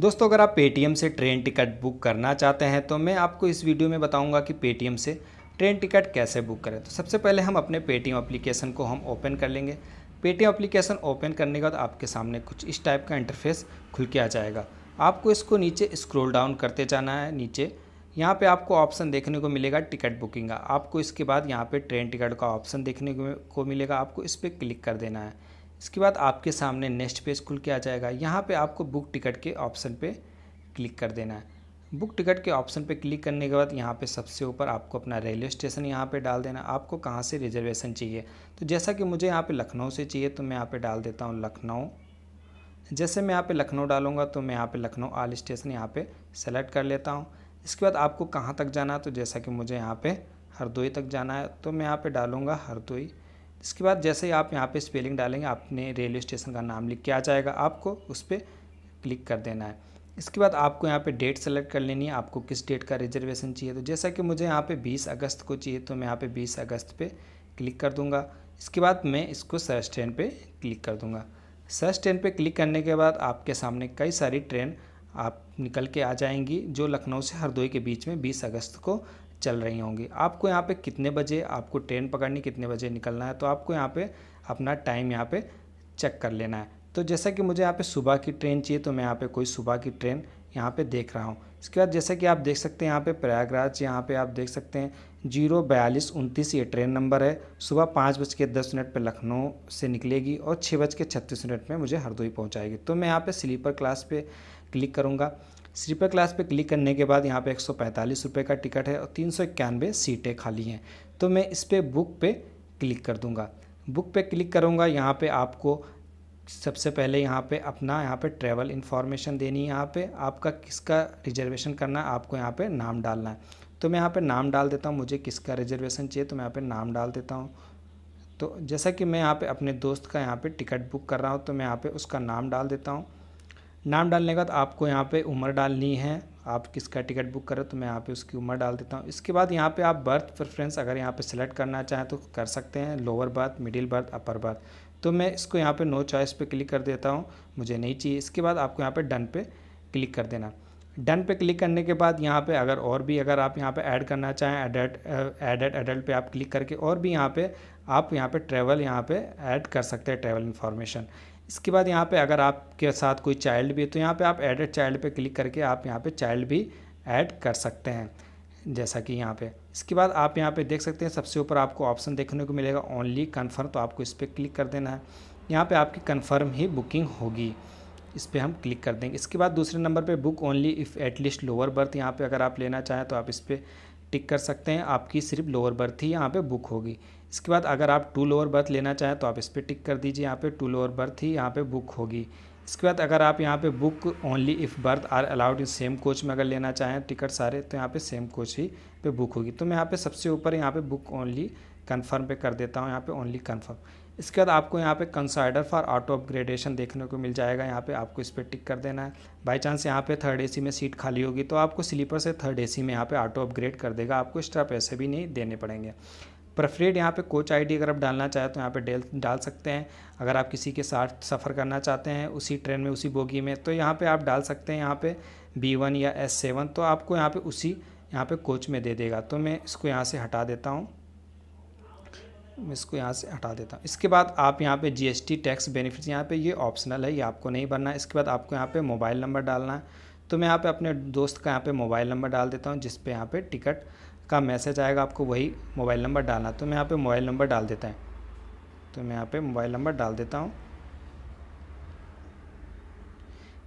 दोस्तों अगर आप पेटीएम से ट्रेन टिकट बुक करना चाहते हैं तो मैं आपको इस वीडियो में बताऊंगा कि पेटीएम से ट्रेन टिकट कैसे बुक करें तो सबसे पहले हम अपने पेटीएम एप्लीकेशन को हम ओपन कर लेंगे पेटीएम एप्लीकेशन ओपन करने के बाद आपके सामने कुछ इस टाइप का इंटरफेस खुल के आ जाएगा आपको इसको नीचे स्क्रोल डाउन करते जाना है नीचे यहाँ पर आपको ऑप्शन देखने को मिलेगा टिकट बुकिंग का आपको इसके बाद यहाँ पर ट्रेन टिकट का ऑप्शन देखने को मिलेगा आपको इस पर क्लिक कर देना है इसके बाद आपके सामने नेक्स्ट पेज खुल के आ जाएगा यहाँ पे आपको बुक टिकट के ऑप्शन पे क्लिक कर देना है बुक टिकट के ऑप्शन पे क्लिक करने के बाद यहाँ पे सबसे ऊपर आपको अपना रेलवे स्टेशन यहाँ पे डाल देना आपको कहाँ से रिजर्वेशन चाहिए तो जैसा कि मुझे यहाँ पे लखनऊ से चाहिए तो मैं यहाँ पे डाल देता हूँ लखनऊ जैसे मैं यहाँ पे लखनऊ डालूँगा तो मैं यहाँ पे लखनऊ आल स्टेशन यहाँ पर सेलेक्ट कर लेता हूँ इसके बाद आपको कहाँ तक जाना है तो जैसा कि मुझे यहाँ पर हरदोई तक जाना है तो मैं यहाँ पर डालूँगा हरदोई इसके बाद जैसे ही आप यहाँ पे स्पेलिंग डालेंगे आपने रेलवे स्टेशन का नाम लिख के आ जाएगा आपको उस पर क्लिक कर देना है इसके बाद आपको यहाँ पे डेट सेलेक्ट कर लेनी है आपको किस डेट का रिजर्वेशन चाहिए तो जैसा कि मुझे यहाँ पे 20 अगस्त को चाहिए तो मैं यहाँ पे 20 अगस्त पे क्लिक कर दूँगा इसके बाद मैं इसको सर्च ट्रेन पर क्लिक कर दूँगा सर्च ट्रेन पर क्लिक करने के बाद आपके सामने कई सारी ट्रेन आप निकल के आ जाएंगी जो लखनऊ से हरदोई के बीच में बीस अगस्त को चल रही होंगी आपको यहाँ पे कितने बजे आपको ट्रेन पकड़नी कितने बजे निकलना है तो आपको यहाँ पे अपना टाइम यहाँ पे चेक कर लेना है तो जैसा कि मुझे यहाँ पे सुबह की ट्रेन चाहिए तो मैं यहाँ पे कोई सुबह की ट्रेन यहाँ पे देख रहा हूँ इसके बाद जैसा कि आप देख सकते हैं यहाँ पे प्रयागराज यहाँ पे आप देख सकते हैं जीरो बयालीस उनतीस ये ट्रेन नंबर है सुबह पाँच बज के दस मिनट पर लखनऊ से निकलेगी और छः बज के छत्तीस मिनट में मुझे हरदोई पहुँचाएगी तो मैं यहाँ पर स्लीपर क्लास पर क्लिक करूँगा स्लीपर क्लास पे क्लिक करने के बाद यहाँ पे एक सौ का टिकट है और तीन सौ इक्यानवे सीटें खाली हैं तो मैं इस पर बुक पे क्लिक कर दूँगा बुक पे क्लिक करूँगा यहाँ पे आपको सबसे पहले यहाँ पे अपना यहाँ पे ट्रैवल इन्फॉर्मेशन देनी है यहाँ पे आपका किसका रिजर्वेशन करना है आपको यहाँ पे नाम डालना है तो मैं यहाँ पे नाम डाल देता हूँ मुझे किसका रिजर्वेशन चाहिए तो मैं यहाँ पे नाम डाल देता हूँ तो जैसा कि मैं यहाँ पे अपने दोस्त का यहाँ पे टिकट बुक कर रहा हूँ तो मैं यहाँ पे उसका नाम डाल देता हूँ नाम डालने के बाद आपको यहाँ पे उम्र डालनी है आप किसका टिकट बुक करें तो मैं यहाँ पे उसकी उम्र डाल देता हूँ इसके बाद यहाँ पे आप बर्थ प्रेफरेंस अगर यहाँ पे सेलेक्ट करना चाहें तो कर सकते हैं lower berth middle berth upper berth तो मैं इसको यहाँ पे नो चॉइस पे क्लिक कर देता हूँ मुझे नहीं चाहिए इसके बाद आपको यहाँ पर डन पे क्लिक कर देना डन पे क्लिक करने के बाद यहाँ पे अगर और भी अगर आप यहाँ पे ऐड करना चाहें एडल्ट एडल्ट एडल्ट पे आप क्लिक करके और भी यहाँ पे आप यहाँ पे ट्रैवल यहाँ पे ऐड कर सकते हैं ट्रैवल इन्फॉर्मेशन इसके बाद यहाँ पे अगर आपके साथ कोई चाइल्ड भी है तो यहाँ पे आप एडेड चाइल्ड पे क्लिक करके आप यहाँ पे चाइल्ड भी ऐड कर सकते हैं जैसा कि यहाँ पे इसके बाद आप यहाँ पे देख सकते हैं सबसे ऊपर आपको ऑप्शन देखने को मिलेगा ओनली कन्फर्म तो आपको इस पर क्लिक कर देना है यहाँ पर आपकी कन्फर्म ही बुकिंग होगी इस पर हम क्लिक कर देंगे इसके बाद दूसरे नंबर पर book only if at least lower berth यहाँ पर अगर आप लेना चाहें तो आप इस पर टिक कर सकते हैं आपकी सिर्फ लोअर बर्थ ही यहाँ पे बुक होगी इसके बाद अगर आप टू लोअर बर्थ लेना चाहें तो आप इस पर टिक कर दीजिए यहाँ पे टू लोअर बर्थ ही यहाँ पे बुक होगी इसके बाद अगर आप यहाँ पे book only if berth are allowed in same coach में अगर लेना चाहें टिकट सारे तो यहाँ पे सेम कोच ही पे बुक होगी तो मैं यहाँ पे सबसे ऊपर यहाँ पे बुक ओनली कन्फर्म पे कर देता हूँ यहाँ पे ओनली कन्फर्म इसके बाद आपको यहाँ पे कंसाइडर फॉर ऑटो अपग्रेडेशन देखने को मिल जाएगा यहाँ पे आपको इस पर टिक कर देना है बाई चांस यहाँ पे थर्ड एसी में सीट खाली होगी तो आपको स्लीपर से थर्ड एसी में यहाँ पे ऑटो अपग्रेड कर देगा आपको एक्स्ट्रा पैसे भी नहीं देने पड़ेंगे प्रेफरेड यहाँ पे कोच आईडी अगर आप डालना चाहें तो यहाँ पे डेल डाल सकते हैं अगर आप किसी के साथ सफ़र करना चाहते हैं उसी ट्रेन में उसी बोगी में तो यहाँ पे आप डाल सकते हैं यहाँ पे बी वन या एस सेवन तो आपको यहाँ पे उसी यहाँ पे कोच में दे देगा तो मैं इसको यहाँ से हटा देता हूँ मैं इसको यहाँ से हटा देता हूँ इसके बाद आप यहाँ पे जीएसटी टैक्स बेनिफिट्स यहाँ पे ये ऑप्शनल है ये आपको नहीं भरना है इसके बाद आपको यहाँ पे मोबाइल नंबर डालना है तो मैं यहाँ पे अपने दोस्त का यहाँ पे मोबाइल नंबर डाल देता हूँ जिस पे यहाँ पे टिकट का मैसेज आएगा आपको वही मोबाइल नंबर डालना तो मैं यहाँ पर मोबाइल नंबर डाल देता हूँ तो मैं यहाँ पर मोबाइल नंबर डाल देता हूँ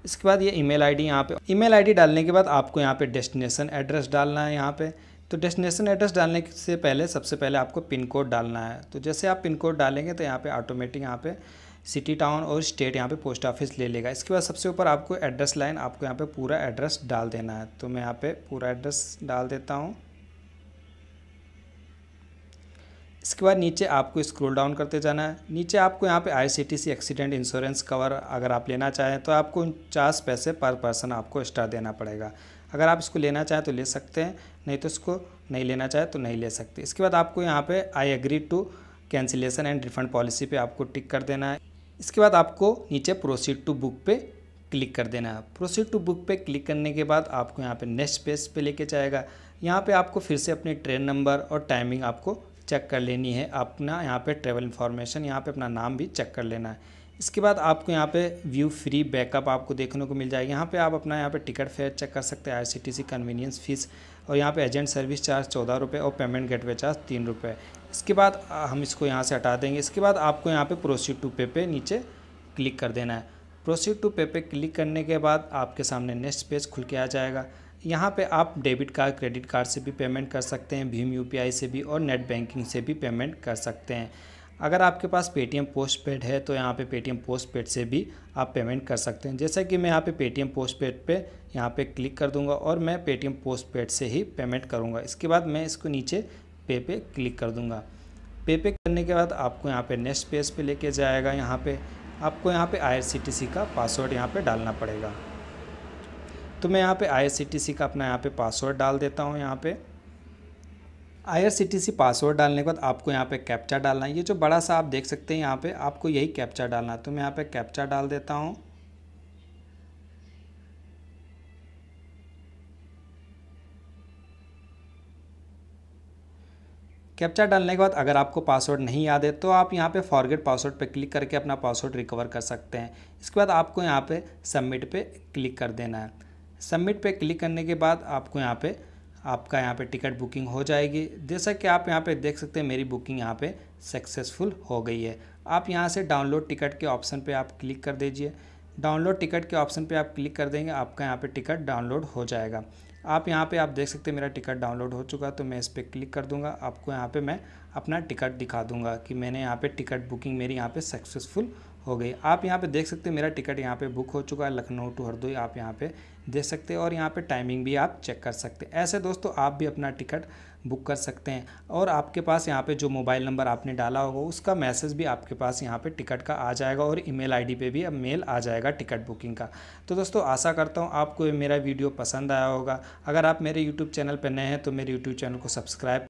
इसके बाद ये ईमेल आईडी यहाँ मेल आई डी डालने के बाद आपको यहाँ पे डेस्टिनेशन एड्रेस डालना है यहाँ पे तो डेस्टिनेशन एड्रेस डालने से पहले सबसे पहले आपको पिन कोड डालना है तो जैसे आप पिन कोड डालेंगे तो यहाँ पे ऑटोमेटिक यहाँ पे सिटी टाउन और स्टेट यहाँ पे पोस्ट ऑफिस ले लेगा इसके बाद सबसे ऊपर आपको एड्रेस लाइन आपको यहाँ पे पूरा एड्रेस डाल देना है तो मैं यहाँ पे पूरा एड्रेस डाल देता हूँ इसके बाद नीचे आपको स्क्रोल डाउन करते जाना है नीचे आपको यहाँ पर आई एक्सीडेंट इंश्योरेंस कवर अगर आप लेना चाहें तो आपको उनचास पैसे पर पर्सन आपको एक्स्ट्रा देना पड़ेगा अगर आप इसको लेना चाहें तो ले सकते हैं नहीं तो इसको नहीं लेना चाहे तो नहीं ले सकते इसके बाद आपको यहाँ पे I agree to cancellation and refund policy पे आपको टिक कर देना है इसके बाद आपको नीचे प्रोसीड टू बुक पे क्लिक कर देना है प्रोसीड टू बुक पे क्लिक करने के बाद आपको यहाँ पे नेक्स्ट पेज पे लेके जाएगा यहाँ पे आपको फिर से अपनी ट्रेन नंबर और टाइमिंग आपको चेक कर लेनी है अपना यहाँ पर ट्रेवल इन्फॉर्मेशन यहाँ पर अपना नाम भी चेक कर लेना है इसके बाद आपको यहाँ पे व्यू फ्री बैकअप आपको देखने को मिल जाएगी यहाँ पे आप अपना यहाँ पे टिकट फेयर चेक कर सकते हैं सी कन्वीनियंस फीस और यहाँ पे एजेंट सर्विस चार्ज चौदह रुपये और पेमेंट गेटवे चार्ज तीन रुपये इसके बाद हम इसको यहाँ से हटा देंगे इसके बाद आपको यहाँ पर प्रोसीड टू पे पे नीचे क्लिक कर देना है प्रोसीड टू पे पे क्लिक करने के बाद आपके सामने नेक्स्ट पेज खुल के आ जाएगा यहाँ पे आप डेबिट कार्ड क्रेडिट कार्ड से भी पेमेंट कर सकते हैं भीम यूपीआई से भी और नेट बैंकिंग से भी पेमेंट कर सकते हैं अगर आपके पास पेटीएम पोस्ट पेड है तो यहाँ पे पेटीएम पोस्ट पेड से भी आप पेमेंट कर सकते हैं जैसा कि मैं यहाँ पे पेटीएम पोस्ट पेड पर यहाँ पर क्लिक कर दूँगा और मैं पेटीएम पोस्ट पेड से ही पेमेंट करूँगा इसके बाद मैं इसको नीचे पे पे क्लिक कर दूँगा पे पे करने के बाद आपको यहाँ पे नेक्स्ट पेज पे लेके जाएगा यहाँ पे आपको यहाँ पे आई का पासवर्ड यहाँ पे डालना पड़ेगा तो मैं यहाँ पे आई का अपना यहाँ पे पासवर्ड डाल देता हूँ यहाँ पे आई पासवर्ड डालने के बाद आपको यहाँ पे कैप्चा डालना है ये जो बड़ा सा आप देख सकते हैं यहाँ पे आपको यही कैप्चा डालना है तो मैं यहाँ पे कैप्चा डाल देता हूँ कैप्चा डालने के बाद अगर आपको पासवर्ड नहीं याद है तो आप यहाँ पे फॉरगेट पासवर्ड पे क्लिक करके अपना पासवर्ड रिकवर कर सकते हैं इसके बाद आपको यहाँ पर सबमिट पर क्लिक कर देना है सबमिट पर क्लिक करने के बाद आपको यहाँ पर आपका यहाँ पे टिकट बुकिंग हो जाएगी जैसा कि आप यहाँ पे देख सकते हैं मेरी बुकिंग यहाँ पे सक्सेसफुल हो गई है आप यहाँ से डाउनलोड टिकट के ऑप्शन पे आप क्लिक कर दीजिए डाउनलोड टिकट के ऑप्शन पे आप क्लिक कर देंगे आपका यहाँ पे टिकट डाउनलोड हो जाएगा आप यहाँ पे आप देख सकते हैं मेरा टिकट डाउनलोड हो चुका तो मैं इस पर क्लिक कर दूँगा आपको यहाँ पर मैं अपना टिकट दिखा दूँगा कि मैंने यहाँ पर टिकट बुकिंग मेरी यहाँ पर सक्सेसफुल हो गई आप यहाँ पे देख सकते हैं मेरा टिकट यहाँ पे बुक हो चुका है लखनऊ टू हरदोई आप यहाँ पे देख सकते हैं और यहाँ पे टाइमिंग भी आप चेक कर सकते हैं ऐसे दोस्तों आप भी अपना टिकट बुक कर सकते हैं और आपके पास यहाँ पे जो मोबाइल नंबर आपने डाला होगा उसका मैसेज भी आपके पास यहाँ पे टिकट का आ जाएगा और ईमेल आईडी पे भी अब मेल आ जाएगा टिकट बुकिंग का तो दोस्तों आशा करता हूँ आपको मेरा वीडियो पसंद आया होगा अगर आप मेरे यूट्यूब चैनल पर नए हैं तो मेरे यूट्यूब चैनल को सब्सक्राइब